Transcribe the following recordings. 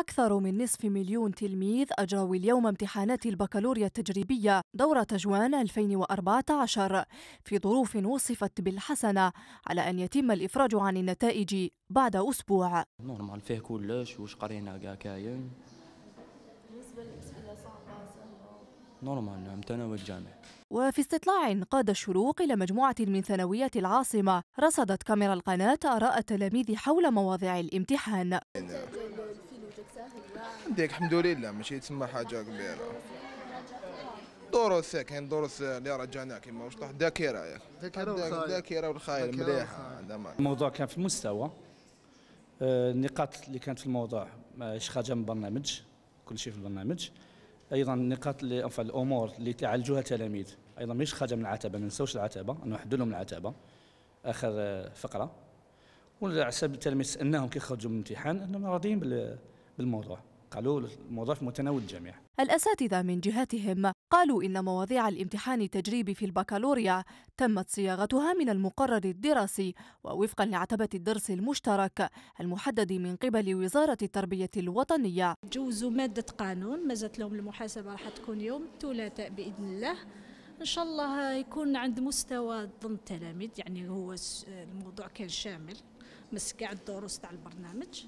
أكثر من نصف مليون تلميذ أجروا اليوم امتحانات البكالوريا التجريبية دورة جوان 2014 في ظروف وصفت بالحسنة على أن يتم الإفراج عن النتائج بعد أسبوع نورمال فيه كلش واش قرينا كاع كاين بالنسبة للأسئلة صعبة نورمال امتنوا نعم، الجامع وفي استطلاع قاد الشروق إلى مجموعة من ثانويات العاصمة رصدت كاميرا القناة آراء التلاميذ حول مواضيع الامتحان نعم. عندك الحمد لله ماشي تسمى حاجه كبيره دروس كاين دروس اللي رجعنا كيما واش طاح الذاكره ياك الذاكره والخايل مليحه الموضوع كان في المستوى آه، النقاط اللي كانت في الموضوع ماشي آه، خارجه من البرنامج كل شيء في البرنامج ايضا النقاط اللي أو الامور اللي تعالجوها التلاميذ ايضا ماشي خارجه من العتبه ما ننساوش العتبه انه حدوا لهم العتبه اخر آه، فقره وعلى حسب التلاميذ سالناهم كي خرجوا من الامتحان انهم راضيين بال بالموضوع قالوا الموضوع في متناول الجميع الأساتذة من جهتهم قالوا إن مواضيع الامتحان التجريبي في البكالوريا تمت صياغتها من المقرر الدراسي ووفقا لعتبة الدرس المشترك المحدد من قبل وزارة التربية الوطنية جوزوا مادة قانون مازت لهم المحاسبة راح تكون يوم الثلاثاء بإذن الله ان شاء الله يكون عند مستوى ضمن التلاميذ يعني هو الموضوع كان شامل مس كاع الدروس تاع البرنامج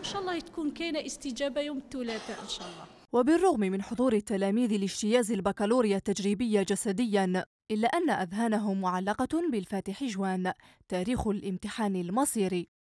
إن شاء الله تكون كاينة استجابة يوم الثلاثاء إن شاء الله وبالرغم من حضور التلاميذ لاجتياز البكالوريا التجريبية جسديا إلا أن أذهانهم معلقة بالفاتح جوان تاريخ الامتحان المصيري